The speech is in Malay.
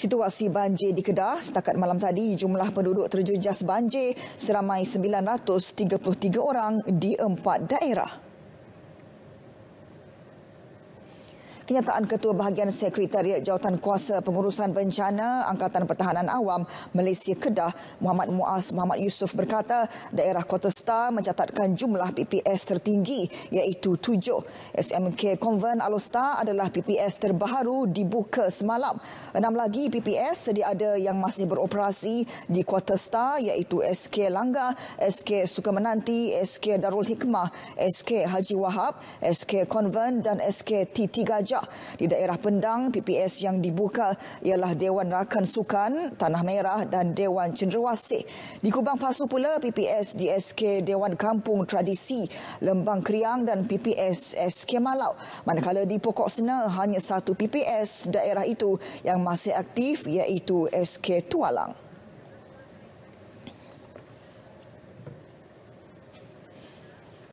Situasi banjir di Kedah setakat malam tadi jumlah penduduk terjejas banjir seramai 933 orang di empat daerah. kenyataan Ketua Bahagian Sekretariat Jawatan Kuasa Pengurusan Bencana Angkatan Pertahanan Awam Malaysia Kedah Muhammad Muaz Muhammad Yusuf berkata daerah Kota Star mencatatkan jumlah PPS tertinggi iaitu tujuh. SMK Konven Alostar adalah PPS terbaru dibuka semalam. Enam lagi PPS sedia ada yang masih beroperasi di Kota Star iaitu SK Langga, SK Suka Menanti, SK Darul Hikmah, SK Haji Wahab, SK Konven dan SK Titi Gajah. Merah. Di daerah Pendang, PPS yang dibuka ialah Dewan Rakan Sukan Tanah Merah dan Dewan Cenderawasih. Di Kubang Pasu pula, PPS DSK Dewan Kampung Tradisi Lembang Kriang dan PPS SK Malau. Manakala di Pokok Sena, hanya satu PPS daerah itu yang masih aktif iaitu SK Tualang.